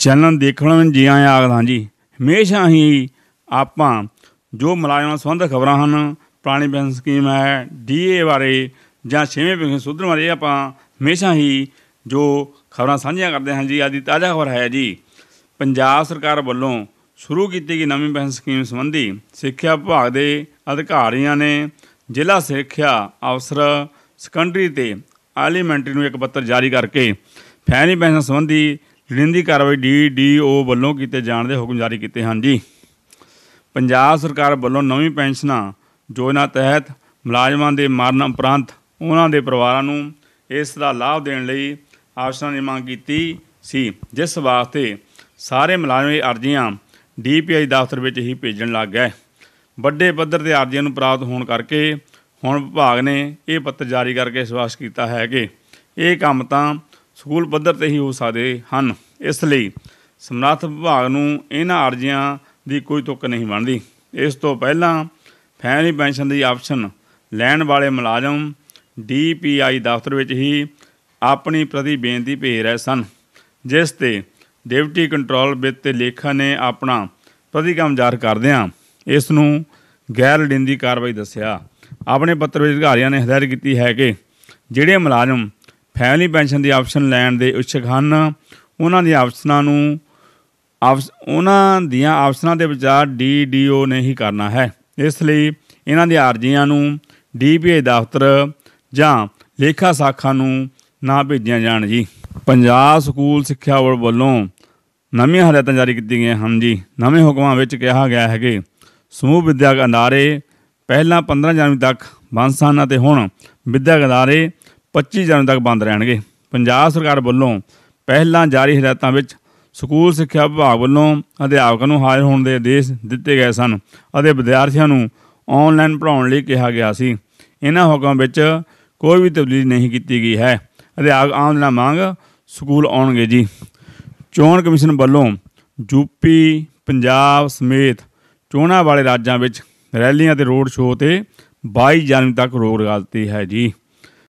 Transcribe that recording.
channel ਦੇਖਣ ਨੂੰ ਜੀ ਆਇਆਂ ਆਖਦਾ ਜੀ ਹਮੇਸ਼ਾ ਹੀ ਆਪਾਂ ਜੋ ਮਲਾਜਮ ਸੰਬੰਧ ਖਬਰਾਂ ਹਨ ਪ੍ਰਾਣੀ ਪੈਨਸ਼ਨ ਸਕੀਮ ਹੈ ਡੀਏ ਬਾਰੇ ਜਾਂ ਛੇਵੇਂ ਪੈਨਸ਼ਨ ਸੁਧਰ ਬਾਰੇ ਆਪਾਂ ਹਮੇਸ਼ਾ ਹੀ ਜੋ ਖਬਰਾਂ ਸਾਂਝੀਆਂ ਕਰਦੇ ਹਾਂ ਜੀ ਅੱਜ ਦੀ ਤਾਜ਼ਾ ਖਬਰ ਹੈ ਜੀ ਪੰਜਾਬ ਸਰਕਾਰ ਵੱਲੋਂ ਸ਼ੁਰੂ ਕੀਤੀ ਗਈ ਨਵੀਂ ਪੈਨਸ਼ਨ ਸਕੀਮ ਸੰਬੰਧੀ ਸਿੱਖਿਆ ਵਿਭਾਗ ਦੇ ਅਧਿਕਾਰੀਆਂ ਨੇ ਜ਼ਿਲ੍ਹਾ ਸਿੱਖਿਆ ਅਫਸਰ ਸੈਕੰਡਰੀ ਤੇ ਐਲੀਮੈਂਟਰੀ ਨੂੰ ਇੱਕ ਪੱਤਰ ਜਾਰੀ ਕਰਕੇ ਫੈਨੀ ਪੈਨਸ਼ਨ ਸੰਬੰਧੀ ਲੋੜੀਂਦੀ ਕਾਰਵਾਈ ਡੀ ਵੱਲੋਂ ਕੀਤੇ ਜਾਣ ਦੇ ਹੁਕਮ ਜਾਰੀ ਕੀਤੇ ਹਨ ਜੀ ਪੰਜਾਬ ਸਰਕਾਰ ਵੱਲੋਂ ਨਵੀਂ ਪੈਨਸ਼ਨਾਂ ਯੋਜਨਾ ਤਹਿਤ ਮੁਲਾਜ਼ਮਾਂ ਦੇ ਮਰਨ ਉਪਰੰਤ ਉਹਨਾਂ ਦੇ ਪਰਿਵਾਰਾਂ ਨੂੰ ਇਸ ਦਾ ਲਾਭ ਦੇਣ ਲਈ ਆਸ਼ਨਾ ਨੇ ਮੰਗ ਕੀਤੀ ਸੀ ਜਿਸ ਵਾਸਤੇ ਸਾਰੇ ਮੁਲਾਜ਼ਮ ਦੀਆਂ ਅਰਜ਼ੀਆਂ ਡੀਪੀਆਈ ਦਫ਼ਤਰ ਵਿੱਚ ਹੀ ਭੇਜਣ ਲੱਗ ਗਏ ਵੱਡੇ ਪੱਧਰ ਤੇ ਅਰਜ਼ੀਆਂ ਨੂੰ ਪ੍ਰਾਪਤ ਹੋਣ ਕਰਕੇ ਹੁਣ ਵਿਭਾਗ ਨੇ ਇਹ ਪੱਤਰ ਜਾਰੀ ਕਰਕੇ ਸਵਾਸ ਕੀਤਾ ਹੈ ਕਿ ਇਹ ਕੰਮ ਤਾਂ ਸਕੂਲ ਪੱਧਰ ਤੇ ਹੀ ਹੋ ਸਕਦੇ ਹਨ ਇਸ ਲਈ ਸਮਰੱਥ ਵਿਭਾਗ ਨੂੰ ਇਹਨਾਂ ਅਰਜ਼ੀਆਂ ਦੀ ਕੋਈ ਤੱਕ ਨਹੀਂ ਬਣਦੀ ਇਸ ਤੋਂ ਪਹਿਲਾਂ ਫੈਮਿਲੀ ਪੈਨਸ਼ਨ ਦੀ ਆਪਸ਼ਨ ਲੈਣ ਵਾਲੇ ਮੁਲਾਜ਼ਮ ਡੀਪੀਆਈ ਦਫ਼ਤਰ ਵਿੱਚ ਹੀ ਆਪਣੀ ਪ੍ਰਤੀ ਬੇਨਤੀ ਭੇਜ ਰਹੇ ਸਨ ਜਿਸ ਤੇ ਡਿਪਟੀ ਕੰਟਰੋਲ ਵਿੱਤ ਤੇ ਲੇਖਾ ਨੇ ਆਪਣਾ ਪ੍ਰਤੀਕਰਮ ਜਾਰ ਕਰਦਿਆਂ ਇਸ ਨੂੰ ਗੈਰ ਲੋੜੀਂਦੀ ਕਾਰਵਾਈ ਦੱਸਿਆ ਆਪਣੇ ਪੱਤਰ ਵਿੱਚ ਅਧਿਕਾਰੀਆਂ ਨੇ ਹਦਾਇਤ ਕੀਤੀ ਹੈ ਕਿ ਜਿਹੜੇ ਮੁਲਾਜ਼ਮ ਫੈਮਿਲੀ ਪੈਨਸ਼ਨ ਦੀ ਆਪਸ਼ਨ ਲੈਣ ਦੇ ਇੱਛਕ ਹਨ ਉਹਨਾਂ ਦੀਆਂ ਆਪਸ਼ਨਾਂ ਨੂੰ ਉਹਨਾਂ ਦੀਆਂ ਆਪਸ਼ਨਾਂ ਦੇ ਵਿਚਾਰ ਡੀਡੀਓ ਨੇ ਹੀ ਕਰਨਾ ਹੈ ਇਸ ਲਈ ਇਹਨਾਂ ਦੀਆਂ ਅਰਜ਼ੀਆਂ ਨੂੰ ਡੀਪੀਏ ਦਫ਼ਤਰ ਜਾਂ ਲੇਖਾ ਸਾਖਾ ਨੂੰ ਨਾ ਭੇਜਿਆ ਜਾਣ ਜੀ ਪੰਜਾਬ ਸਕੂਲ ਸਿੱਖਿਆ ਬੋਰਡ ਵੱਲੋਂ ਨਵੀਆਂ ਹਦਾਇਤਾਂ ਜਾਰੀ ਕੀਤੀਆਂ ਗਈਆਂ ਹਨ ਜੀ ਨਵੇਂ ਹੁਕਮਾਂ ਵਿੱਚ ਕਿਹਾ ਗਿਆ ਹੈ ਕਿ ਸਮੂਹ ਵਿਦਿਆਕ ਅਦਾਰੇ ਪਹਿਲਾਂ 15 ਜਨਵਰੀ ਤੱਕ ਬੰਦ ਸਨ ਅਤੇ ਹੁਣ ਵਿਦਿਆਕ ਅਦਾਰੇ 25 ਜਨਵਰੀ ਤੱਕ ਬੰਦ ਰਹਿਣਗੇ ਪੰਜਾਬ ਸਰਕਾਰ ਵੱਲੋਂ ਪਹਿਲਾਂ ਜਾਰੀ ਹਦਾਇਤਾਂ ਵਿੱਚ ਸਕੂਲ ਸਿੱਖਿਆ ਵਿਭਾਗ ਵੱਲੋਂ ਅਧਿਆਪਕਾਂ ਨੂੰ ਹਾਜ਼ਰ ਹੋਣ ਦੇ ਆਦੇਸ਼ ਦਿੱਤੇ ਗਏ ਸਨ ਅਤੇ ਵਿਦਿਆਰਥੀਆਂ ਨੂੰ ਆਨਲਾਈਨ ਪੜਾਉਣ ਲਈ ਕਿਹਾ ਗਿਆ ਸੀ ਇਹਨਾਂ ਹੁਕਮਾਂ ਵਿੱਚ ਕੋਈ ਵੀ ਤਬਦੀਲੀ ਨਹੀਂ ਕੀਤੀ ਗਈ ਹੈ ਅਧਿਆਪਕ ਦਿਨਾਂ ਮੰਗ ਸਕੂਲ ਆਉਣਗੇ ਜੀ ਚੋਣ ਕਮਿਸ਼ਨ ਵੱਲੋਂ ਯੂਪੀ ਪੰਜਾਬ ਸਮੇਤ ਚੋਣਾਂ ਵਾਲੇ ਰਾਜਾਂ ਵਿੱਚ ਰੈਲੀਆਂ ਤੇ ਰੋਡ ਸ਼ੋਅ ਤੇ 22 ਜਨਵਰੀ ਤੱਕ ਰੋਕ ਲਗਾ ਦਿੱਤੀ ਹੈ ਜੀ